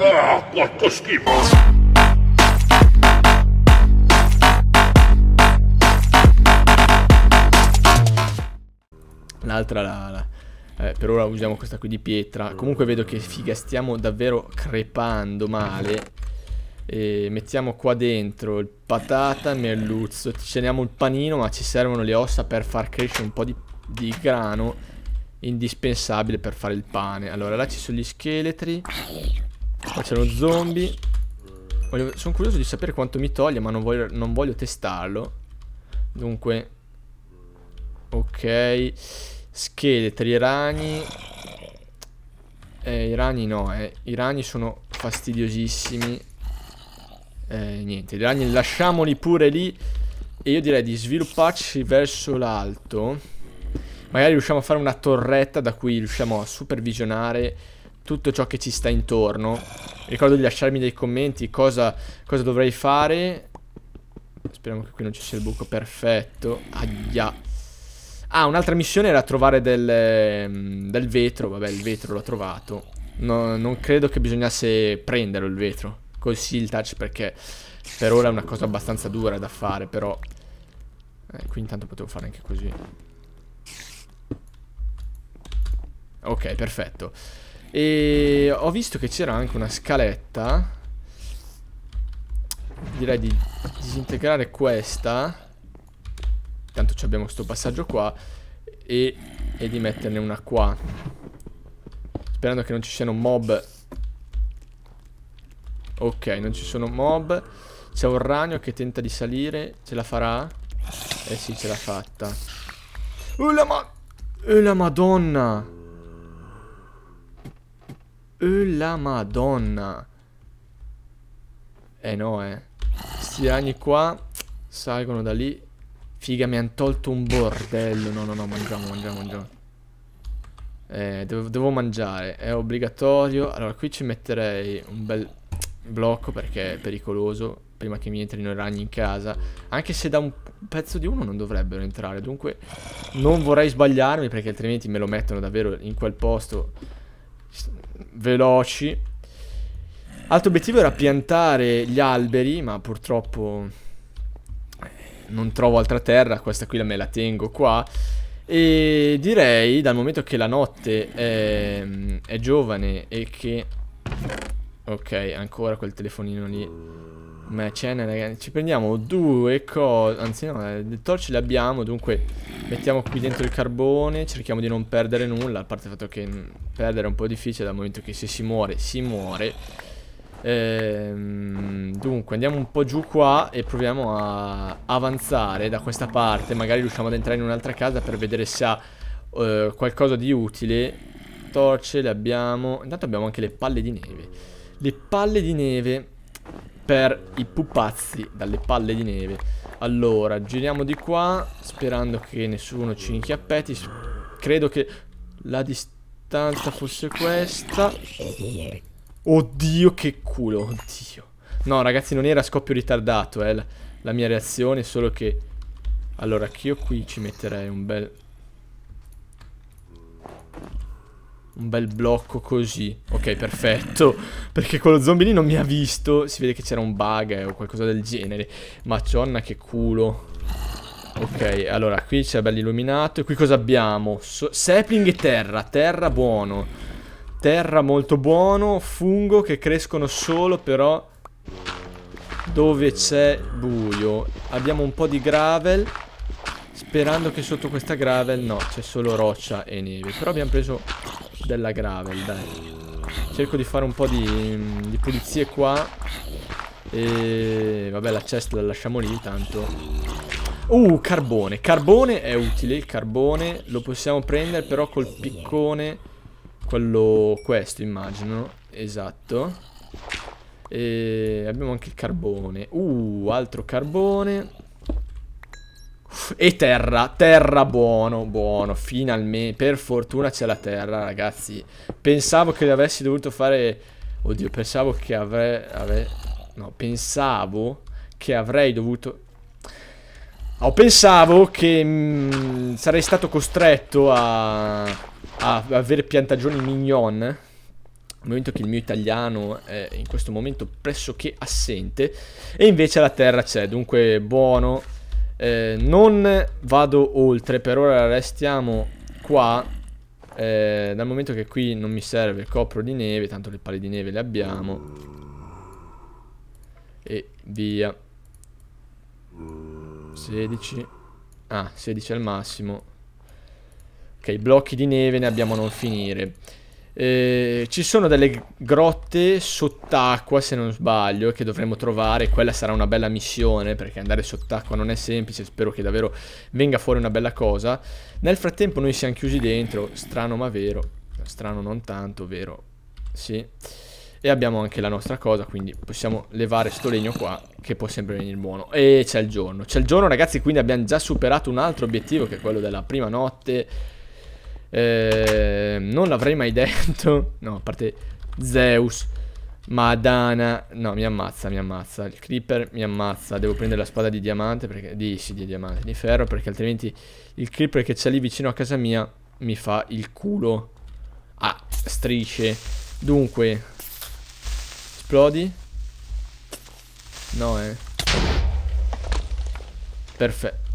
Ah, quanto schifo! L'altra la, la eh, per ora usiamo questa qui di pietra Comunque vedo che figa stiamo davvero crepando male e Mettiamo qua dentro il patata, merluzzo Ci teniamo il panino ma ci servono le ossa per far crescere un po' di, di grano Indispensabile per fare il pane Allora là ci sono gli scheletri Qua c'è uno zombie. Voglio... Sono curioso di sapere quanto mi toglie, ma non voglio, non voglio testarlo. Dunque... Ok. Scheletri, ragni. Eh, i ragni no, eh. I ragni sono fastidiosissimi. Eh, niente, i ragni lasciamoli pure lì. E io direi di svilupparci verso l'alto. Magari riusciamo a fare una torretta da cui riusciamo a supervisionare tutto ciò che ci sta intorno. Ricordo di lasciarmi dei commenti cosa, cosa dovrei fare. Speriamo che qui non ci sia il buco perfetto. Aia. Ah, un'altra missione era trovare del, ehm, del, vetro. Vabbè, il vetro l'ho trovato. No, non credo che bisognasse prenderlo il vetro. Col seal touch perché per ora è una cosa abbastanza dura da fare, però... Eh, qui intanto potevo fare anche così. Ok, perfetto. E ho visto che c'era anche una scaletta Direi di disintegrare questa Tanto abbiamo questo passaggio qua e, e di metterne una qua Sperando che non ci siano mob Ok, non ci sono mob C'è un ragno che tenta di salire Ce la farà? Eh sì, ce l'ha fatta Oh la ma... Oh la madonna e la madonna. Eh no, eh. Sti ragni qua salgono da lì. Figa, mi hanno tolto un bordello. No, no, no, mangiamo, mangiamo, mangiamo. Eh, devo, devo mangiare. È obbligatorio. Allora, qui ci metterei un bel blocco perché è pericoloso. Prima che mi entrino i ragni in casa. Anche se da un pezzo di uno non dovrebbero entrare. Dunque, non vorrei sbagliarmi perché altrimenti me lo mettono davvero in quel posto veloci. Altro obiettivo era piantare gli alberi, ma purtroppo eh, non trovo altra terra, questa qui me la tengo qua. E direi, dal momento che la notte è, è giovane e che... Ok, ancora quel telefonino lì ma ce n'è ragazzi Ci prendiamo due cose Anzi no Le torce le abbiamo Dunque Mettiamo qui dentro il carbone Cerchiamo di non perdere nulla A parte il fatto che mm, Perdere è un po' difficile Dal momento che se si muore Si muore ehm, Dunque andiamo un po' giù qua E proviamo a avanzare da questa parte Magari riusciamo ad entrare in un'altra casa Per vedere se ha eh, qualcosa di utile Torce le abbiamo Intanto abbiamo anche le palle di neve Le palle di neve per i pupazzi dalle palle di neve. Allora, giriamo di qua, sperando che nessuno ci inchiappetti. Credo che la distanza fosse questa. Oddio, che culo, oddio. No, ragazzi, non era scoppio ritardato, eh, la, mia reazione, solo che... Allora, anch'io qui ci metterei un bel... Un bel blocco così. Ok, perfetto. Perché quello zombie lì non mi ha visto. Si vede che c'era un bug eh, o qualcosa del genere. Ma Maccionna, che culo. Ok, allora, qui c'è bello illuminato. E qui cosa abbiamo? So sapling e terra. Terra buono. Terra molto buono. Fungo che crescono solo però... Dove c'è buio. Abbiamo un po' di gravel. Sperando che sotto questa gravel... No, c'è solo roccia e neve. Però abbiamo preso della gravel, dai. Cerco di fare un po' di, di pulizie qua. E vabbè, la cesta la lasciamo lì tanto. Uh, carbone. Carbone è utile, il carbone lo possiamo prendere però col piccone, quello questo immagino, esatto. E abbiamo anche il carbone. Uh, altro carbone. E terra, terra buono, buono, finalmente, per fortuna c'è la terra ragazzi Pensavo che avessi dovuto fare, oddio pensavo che avrei, ave... no pensavo che avrei dovuto Oh, pensavo che mh, mm, sarei stato costretto a, a avere piantagioni mignon nel momento che il mio italiano è in questo momento pressoché assente e invece la terra c'è dunque buono eh, non vado oltre, per ora restiamo qua. Eh, dal momento che qui non mi serve il copro di neve, tanto le palle di neve le abbiamo. E via. 16. Ah, 16 al massimo. Ok, blocchi di neve ne abbiamo a non finire. Eh, ci sono delle grotte sott'acqua, se non sbaglio, che dovremo trovare. Quella sarà una bella missione, perché andare sott'acqua non è semplice. Spero che davvero venga fuori una bella cosa. Nel frattempo noi siamo chiusi dentro, strano ma vero. Strano non tanto, vero? Sì. E abbiamo anche la nostra cosa, quindi possiamo levare sto legno qua, che può sempre venire buono. E c'è il giorno. C'è il giorno, ragazzi, quindi abbiamo già superato un altro obiettivo, che è quello della prima notte eh, non l'avrei mai detto. No, a parte Zeus. Madana. No, mi ammazza, mi ammazza. Il creeper mi ammazza. Devo prendere la spada di diamante. Perché, di, sì, di diamante, di ferro. Perché altrimenti il creeper che c'è lì vicino a casa mia mi fa il culo a ah, strisce. Dunque, esplodi. No, eh. Perfetto.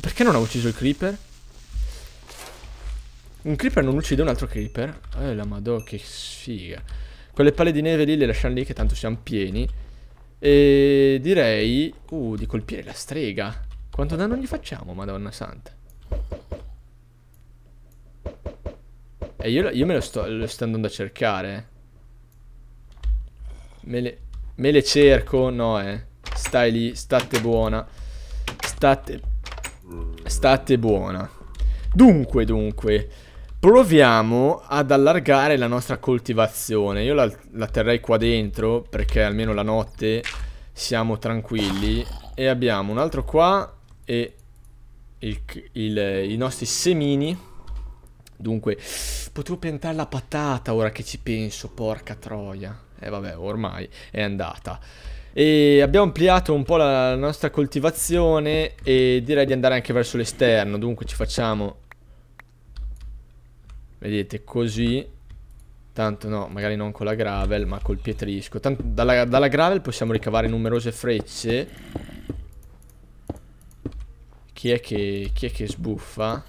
Perché non ha ucciso il creeper? Un creeper non uccide un altro creeper. Eh, la madò, che sfiga. Quelle palle di neve lì le lasciamo lì che tanto siamo pieni. E direi... Uh, di colpire la strega. Quanto danno gli facciamo, madonna santa. E eh, io, io me lo sto, lo sto andando a cercare. Me le, me le cerco, no eh. Stai lì, state buona. State... State buona. Dunque, dunque... Proviamo ad allargare la nostra coltivazione. Io la, la terrei qua dentro perché almeno la notte siamo tranquilli. E abbiamo un altro qua e il, il, eh, i nostri semini. Dunque, potevo piantare la patata ora che ci penso, porca troia. E eh, vabbè, ormai è andata. E abbiamo ampliato un po' la nostra coltivazione e direi di andare anche verso l'esterno. Dunque ci facciamo Vedete, così. Tanto no, magari non con la gravel, ma col pietrisco. Tanto dalla, dalla gravel possiamo ricavare numerose frecce. Chi è che, chi è che sbuffa?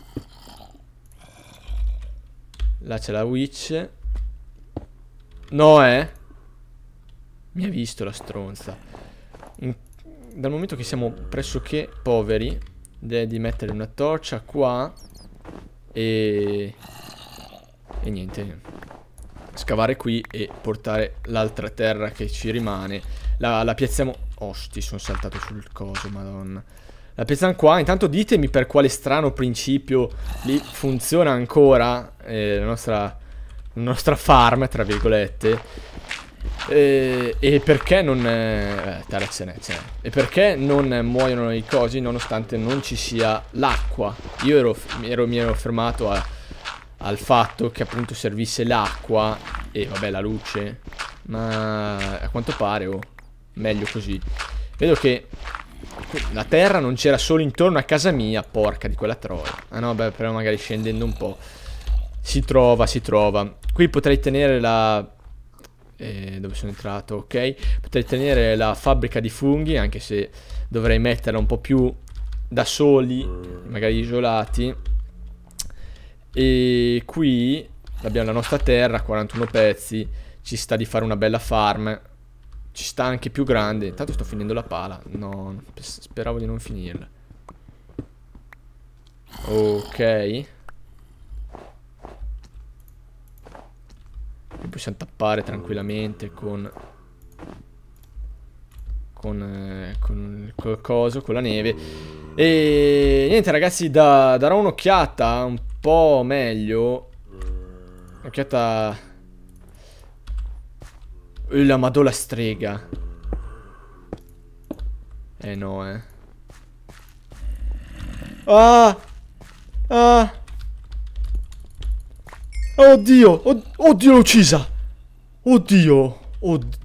Là c'è la witch. No, eh. Mi ha visto la stronza. In, dal momento che siamo pressoché poveri, direi di mettere una torcia qua. E... E niente, scavare qui e portare l'altra terra che ci rimane. La, la piazziamo... Osti, sono saltato sul coso, madonna. La piazziamo qua. Intanto ditemi per quale strano principio lì funziona ancora eh, la, nostra, la nostra farm, tra virgolette. E, e, perché non... Eh, terra ce n'è, ce n'è. E perché non muoiono i cosi nonostante non ci sia l'acqua? Io ero, ero, mi ero fermato a al fatto che appunto servisse l'acqua e vabbè la luce. Ma a quanto pare, oh, meglio così. Vedo che la terra non c'era solo intorno a casa mia, porca di quella troia. Ah no, beh, però magari scendendo un po'. Si trova, si trova. Qui potrei tenere la... Eh, dove sono entrato? Ok. Potrei tenere la fabbrica di funghi, anche se dovrei metterla un po' più da soli, magari isolati. E qui abbiamo la nostra terra, 41 pezzi, ci sta di fare una bella farm. Ci sta anche più grande. Intanto sto finendo la pala. No, speravo di non finirla. Ok. possiamo tappare tranquillamente con con, eh, con il coso, con la neve e niente ragazzi da, darò un'occhiata un po' meglio. Occhiata... La madola strega. Eh no, eh. Ah! Ah! Oddio! Od oddio l'ho uccisa! Oddio! Od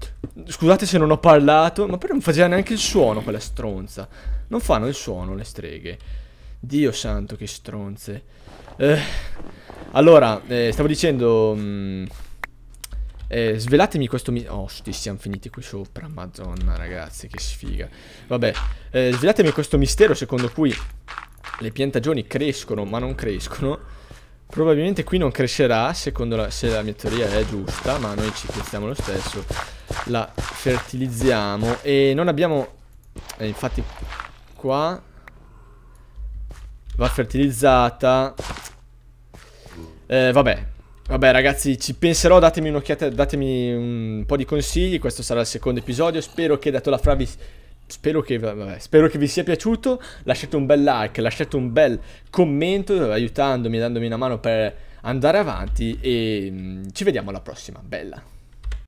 Scusate se non ho parlato, ma però non faceva neanche il suono quella stronza. Non fanno il suono le streghe. Dio santo, che stronze. Eh, allora, eh, stavo dicendo... Mh, mm, eh, svelatemi questo mi... Osti, oh, siamo finiti qui sopra, madonna ragazzi, che sfiga. Vabbè, eh, svelatemi questo mistero secondo cui le piantagioni crescono ma non crescono. Probabilmente qui non crescerà, secondo la, se la mia teoria è giusta, ma noi ci pensiamo lo stesso. La fertilizziamo e non abbiamo... Eh, infatti qua Va fertilizzata. Eh, vabbè. Vabbè ragazzi, ci penserò, datemi un'occhiata, datemi un po' di consigli, questo sarà il secondo episodio, spero che dato la fravi Spero che, vabbè, spero che, vi sia piaciuto. Lasciate un bel like, lasciate un bel commento, aiutandomi, dandomi una mano per andare avanti. E mm, ci vediamo alla prossima. Bella.